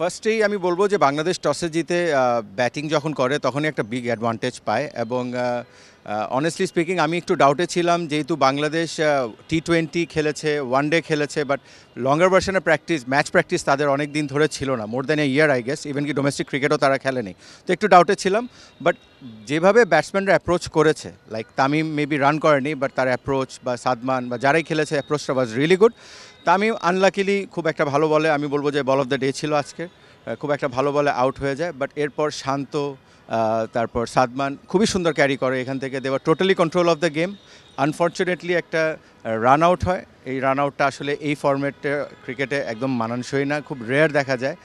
ফার্স্টেই আমি বলবো যে বাংলাদেশ টসে জিতে ব্যাটিং যখন করে তখনই একটা বিগ অ্যাডভান্টেজ পায় এবং অনেস্টলি uh, স্পিকিং আমি একটু ডাউটে ছিলাম যেহেতু বাংলাদেশ টি uh, টোয়েন্টি খেলেছে ওয়ান ডে খেলেছে বাট লঙ্গার ভার্সনের প্র্যাকটিস ম্যাচ প্র্যাকটিস তাদের অনেক দিন ধরে ছিল না more than a year I guess even কি ডোমেস্টিক ক্রিকেটও তারা খেলেনি তো একটু ডাউটে ছিলাম বাট যেভাবে ব্যাটসম্যানরা অ্যাপ্রোচ করেছে লাইক তামিম মেবি রান করেনি বাট তার অ্যাপ্রোচ বা সাদমান বা যারাই খেলেছে অ্যাপ্রোচটা was really good Tamim unluckily খুব একটা ভালো বলে আমি বলবো যে বল অফ দ্য ডে ছিল আজকে uh, খুব একটা ভালো বলে আউট হয়ে যায় বাট এরপর শান্ত তারপর সাদমান খুবই সুন্দর ক্যারি করে এখান থেকে দেওয়া totally control of the game unfortunately একটা রান আউট হয় এই রান আউটটা আসলে এই ফর্মেটে ক্রিকেটে একদম মানানসই না খুব রেয়ার দেখা যায়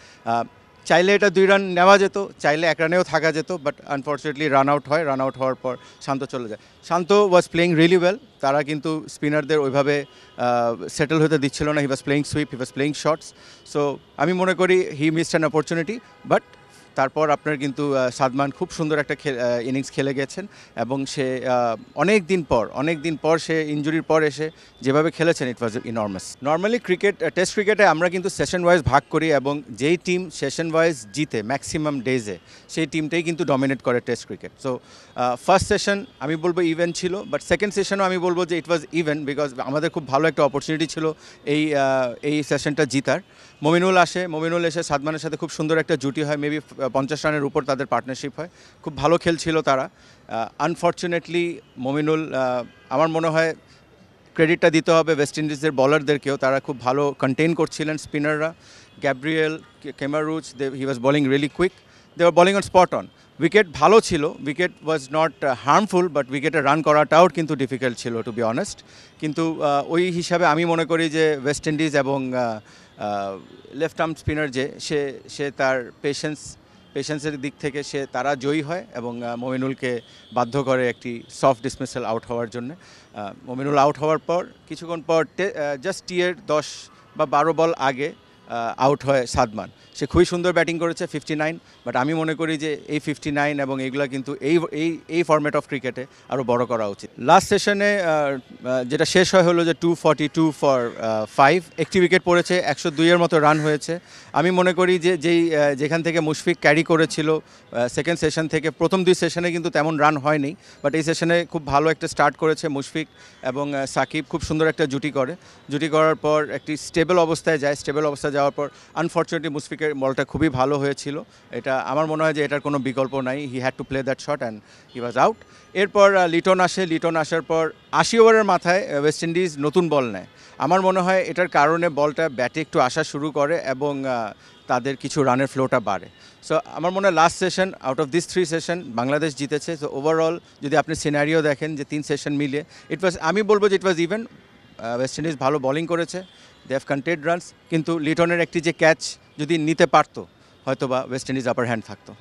চাইলে এটা দুই রান নেওয়া যেত চাইলে এক রানেও থাকা যেত বাট আনফর্চুনেটলি রান আউট হয় রান আউট হওয়ার পর শান্ত চলে যায় Shanto was playing really well তারা কিন্তু স্পিনারদের ওইভাবে সেটেল হতে দিচ্ছিল না he was playing sweep he was playing shorts so আমি মনে করি he miss an opportunity but তারপর আপনার কিন্তু সাদমান খুব সুন্দর একটা ইনিংস খেলে গেছেন এবং সে অনেক দিন পর অনেক দিন পর সে ইঞ্জুরির পর এসে যেভাবে খেলেছেন it was enormous normally cricket test ক্রিকেটে আমরা কিন্তু সেশন ওয়াইজ ভাগ করি এবং যেই টিম সেশন ওয়াইজ জিতে ম্যাক্সিমাম ডেজে সেই টিমটাই কিন্তু ডমিনেট করে test cricket so first session আমি বলবো ইভেন ছিল বাট সেকেন্ড সেশনও আমি বলবো যে ইট ওয়াজ ইভেন বিকজ আমাদের খুব ভালো একটা অপরচুনিটি ছিল এই এই সেশনটা জিতার মমিনুল আসে মমিনুল এসে সাদমানের সাথে খুব সুন্দর একটা জুটি হয় মেবি পঞ্চাশ রানের উপর তাদের পার্টনারশিপ হয় খুব ভালো খেলছিল তারা আনফর্চুনেটলি মমিনুল আমার মনে হয় ক্রেডিটটা দিতে হবে ওয়েস্ট ইন্ডিজের বলারদেরকেও তারা খুব ভালো কন্টেন করছিলেন স্পিনাররা Gabriel Kemar Roach they he was bowling really quick they were bowling on spot on wicket ভালো ছিল wicket was not harmful but উইকেটে রান করাটাও কিন্তু ডিফিকাল্ট ছিল টু বি অনেস্ট কিন্তু ওই হিসাবে আমি মনে করি যে ওয়েস্ট ইন্ডিজ এবং লেফট আর্ম স্পিনার যে সে সে তার পেশেন্স পেশেন্সের দিক থেকে সে তারা জয়ী হয় এবং মমিনুলকে বাধ্য করে একটি সফট ডিসমিসাল আউট হওয়ার জন্য মমিনুল আউট হওয়ার পর কিছুক্ষণ পর জাস্ট টিয়ের দশ বা বারো বল আগে আউট হয় সাদমান সে খুবই সুন্দর ব্যাটিং করেছে ফিফটি নাইন বাট আমি মনে করি যে এই ফিফটি নাইন এবং এইগুলো কিন্তু এই এই এই ফর্ম্যাট অফ ক্রিকেটে আরও বড় করা উচিত লাস্ট সেশনে যেটা শেষ হয় হলো যে two forty two for five একটি উইকেট পড়েছে একশো দুইয়ের মতো রান হয়েছে আমি মনে করি যে যেই যেখান থেকে মুশফিক ক্যারি করেছিল সেকেন্ড সেশন থেকে প্রথম দুই সেশনে কিন্তু তেমন রান হয়নি বাট এই সেশনে খুব ভালো একটা স্টার্ট করেছে মুশফিক এবং সাকিব খুব সুন্দর একটা জুটি করে জুটি করার পর একটি স্টেবল অবস্থায় যায় স্টেবল অবস্থায় যাওয়ার পর আনফর্চুনেটলি মুশফিকের বলটা খুবই ভালো হয়েছিল এটা আমার মনে হয় যে এটার কোনো বিকল্প নাই he had to play that shot and he was out এরপর লিটন আসে লিটন আসার পর আশি ওভারের মাথায় ওয়েস্ট ইন্ডিজ নতুন বল নেয় আমার মনে হয় এটার কারণে বলটা ব্যাটে একটু আসা শুরু করে এবং তাদের কিছু রানের ফ্লোটা বাড়ে সো আমার মনে হয় last session out of this three session Bangladesh জিতেছে সো ওভারঅল যদি আপনি সিনারিও দেখেন যে তিন সেশন মিলিয়ে ইট ওয়াজ আমি বলবো যে it was even West Indies ভালো বলিং করেছে দে হ্যাভ কন্টেড রানস কিন্তু লিটনের একটি যে ক্যাচ যদি নিতে পারতো হয়তো বা ওয়েস্ট ইন্ডিজ আপার হ্যান্ড থাকতো